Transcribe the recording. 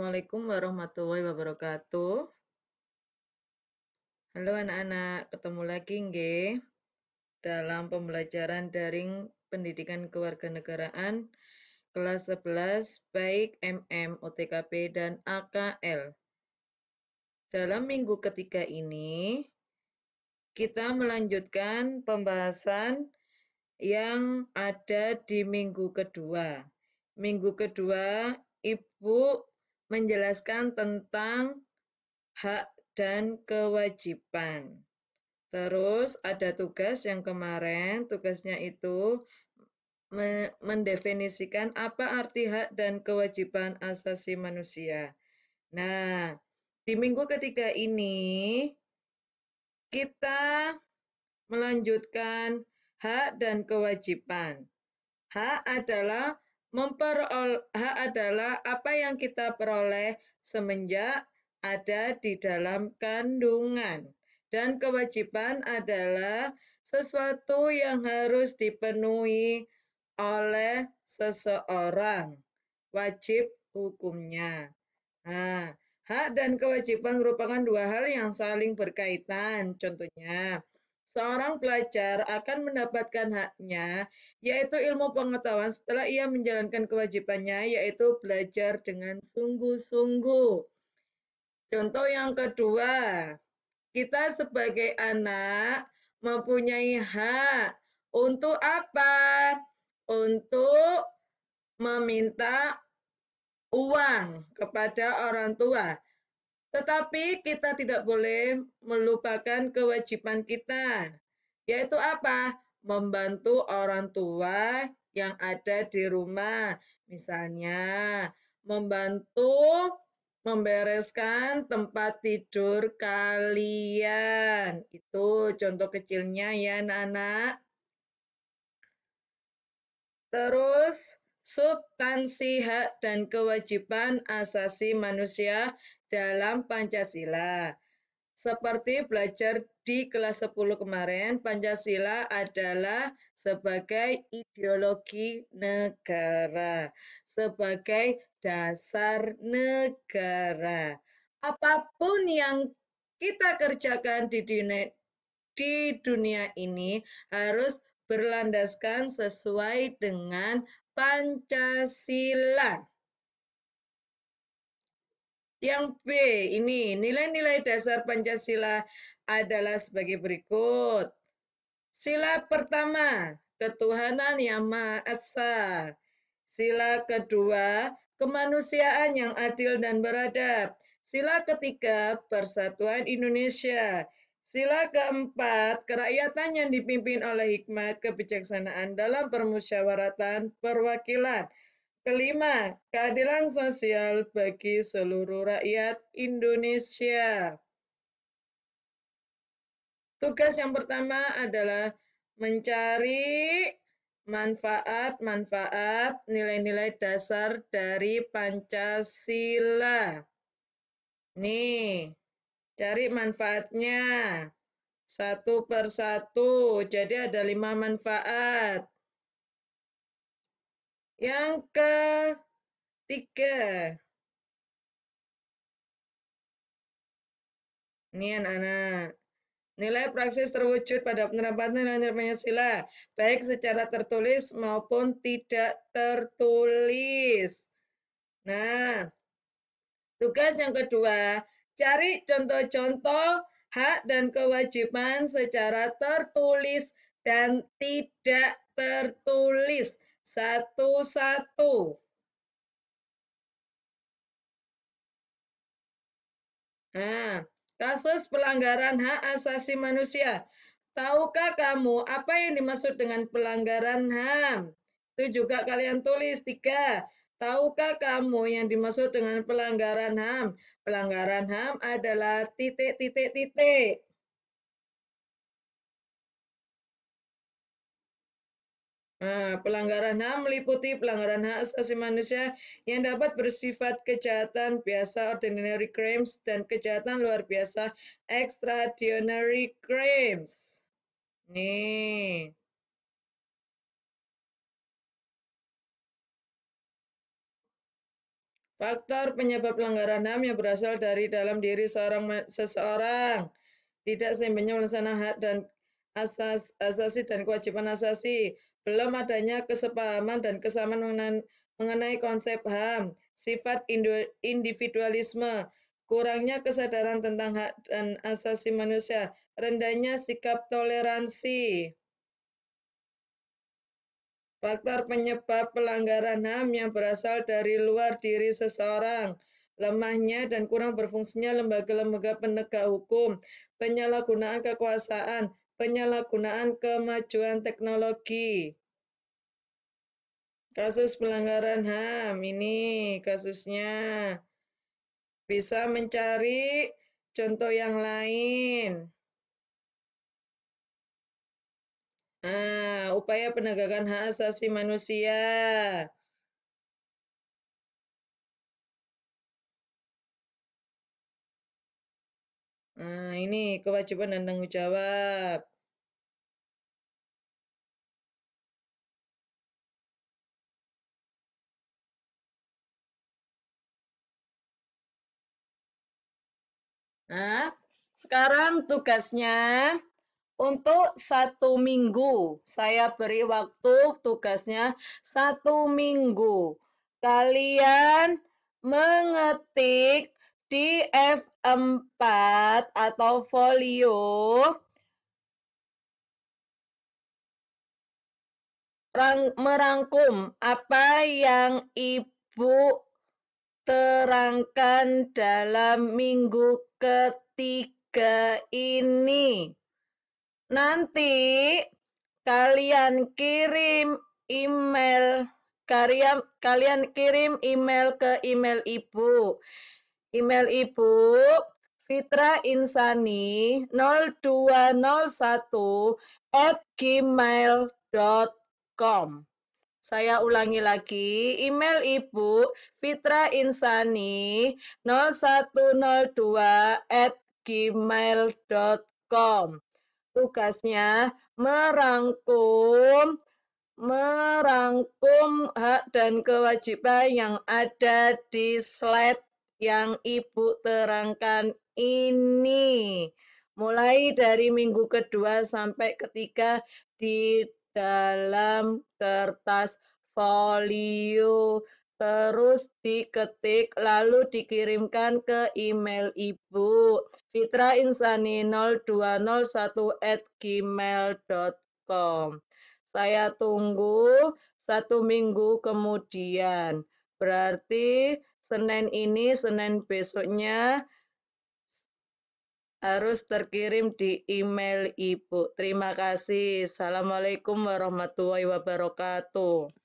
Assalamualaikum warahmatullahi wabarakatuh. Halo anak-anak, ketemu lagi nge dalam pembelajaran daring pendidikan kewarganegaraan kelas 11 baik MM, OTKP, dan AKL. Dalam minggu ketiga ini, kita melanjutkan pembahasan yang ada di minggu kedua. Minggu kedua Ibu menjelaskan tentang hak dan kewajiban. Terus ada tugas yang kemarin, tugasnya itu mendefinisikan apa arti hak dan kewajiban asasi manusia. Nah, di minggu ketiga ini kita melanjutkan hak dan kewajiban. Hak adalah Memperoleh adalah apa yang kita peroleh semenjak ada di dalam kandungan. Dan kewajiban adalah sesuatu yang harus dipenuhi oleh seseorang. Wajib hukumnya. Nah, hak dan kewajiban merupakan dua hal yang saling berkaitan. Contohnya, seorang pelajar akan mendapatkan haknya, yaitu ilmu pengetahuan setelah ia menjalankan kewajibannya, yaitu belajar dengan sungguh-sungguh. Contoh yang kedua, kita sebagai anak mempunyai hak untuk apa? Untuk meminta uang kepada orang tua. Tetapi kita tidak boleh melupakan kewajiban kita, yaitu apa? Membantu orang tua yang ada di rumah. Misalnya, membantu membereskan tempat tidur kalian. Itu contoh kecilnya ya anak-anak. Terus substansi hak dan kewajiban asasi manusia dalam Pancasila. Seperti belajar di kelas 10 kemarin, Pancasila adalah sebagai ideologi negara, sebagai dasar negara. Apapun yang kita kerjakan di dunia, di dunia ini harus berlandaskan sesuai dengan Pancasila. Yang B ini, nilai-nilai dasar Pancasila adalah sebagai berikut. Sila pertama, ketuhanan yang Maha Esa. Sila kedua, kemanusiaan yang adil dan beradab. Sila ketiga, persatuan Indonesia. Sila keempat, kerakyatan yang dipimpin oleh hikmat kebijaksanaan dalam permusyawaratan perwakilan. Kelima, keadilan sosial bagi seluruh rakyat Indonesia. Tugas yang pertama adalah mencari manfaat-manfaat nilai-nilai dasar dari Pancasila. Nih, cari manfaatnya satu per satu. Jadi ada lima manfaat. Yang ketiga. Ini anak-anak. Nilai praksis terwujud pada penerapan nilai-nilai Pancasila, baik secara tertulis maupun tidak tertulis. Nah, tugas yang kedua, Cari contoh-contoh hak dan kewajiban secara tertulis dan tidak tertulis satu-satu. Nah, kasus pelanggaran hak asasi manusia. Tahukah kamu apa yang dimaksud dengan pelanggaran HAM? Itu juga kalian tulis tiga. Tahukah kamu yang dimaksud dengan pelanggaran HAM? Pelanggaran HAM adalah titik-titik-titik. Nah, pelanggaran HAM meliputi pelanggaran hak asasi manusia yang dapat bersifat kejahatan biasa ordinary crimes dan kejahatan luar biasa extraordinary crimes. Nih. Faktor penyebab pelanggaran HAM yang berasal dari dalam diri seorang seseorang tidak seimbangnya melaksanakan hak dan asas asasi dan kewajiban asasi, belum adanya kesepahaman dan kesamaan mengenai konsep HAM, sifat individualisme, kurangnya kesadaran tentang hak dan asasi manusia, rendahnya sikap toleransi. Faktor penyebab pelanggaran HAM yang berasal dari luar diri seseorang, lemahnya dan kurang berfungsinya lembaga-lembaga penegak hukum, penyalahgunaan kekuasaan, penyalahgunaan kemajuan teknologi. Kasus pelanggaran HAM ini kasusnya. Bisa mencari contoh yang lain. upaya penegakan hak asasi manusia. Nah, ini kewajiban dan tanggung jawab. Nah, sekarang tugasnya untuk satu minggu, saya beri waktu tugasnya satu minggu. Kalian mengetik di F4 atau folio merangkum apa yang Ibu terangkan dalam minggu ketiga ini. Nanti kalian kirim email kalian kalian kirim email ke email Ibu. Email Ibu Fitra Insani 0201 at gmail.com Saya ulangi lagi, email Ibu Fitra Insani 0102 at gmail.com tugasnya merangkum merangkum hak dan kewajiban yang ada di slide yang Ibu terangkan ini. Mulai dari minggu kedua sampai ketiga di dalam kertas folio terus diketik lalu dikirimkan ke email Ibu fitrainsani0201@gmail.com. Saya tunggu satu minggu kemudian. Berarti Senin ini, Senin besoknya harus terkirim di email Ibu. Terima kasih. Assalamualaikum warahmatullahi wabarakatuh.